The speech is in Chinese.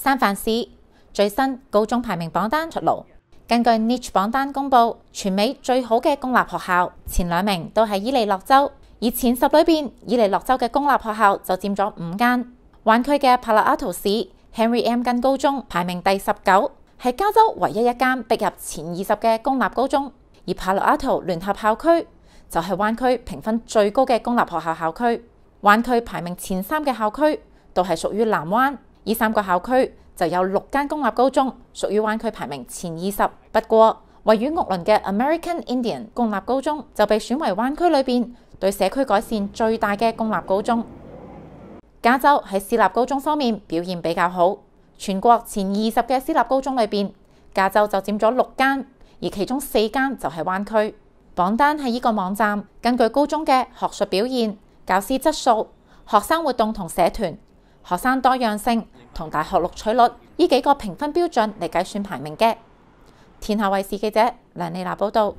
三藩市最新高中排名榜单出炉，根据 Niche 榜单公布，全美最好嘅公立学校前两名都系伊利诺州，而前十里边，伊利诺州嘅公立学校就占咗五间。湾区嘅帕洛阿图市 Henry M 跟高中排名第十九，系加州唯一一间逼入前二十嘅公立高中。而帕洛阿图联合校区就系湾区评分最高嘅公立学校校区。湾区排名前三嘅校区都系属于南湾。以三個校區就有六間公立高中屬於灣區排名前二十，不過位於屋倫嘅 American Indian 公立高中就被選為灣區裏邊對社區改善最大嘅公立高中。加州喺私立高中方面表現比較好，全國前二十嘅私立高中裏邊，加州就佔咗六間，而其中四間就係灣區。榜單喺依個網站根據高中嘅學術表現、教師質素、學生活動同社團。學生多樣性同大學錄取率依幾個評分標準嚟計算排名嘅。天下卫視記者梁麗娜報導。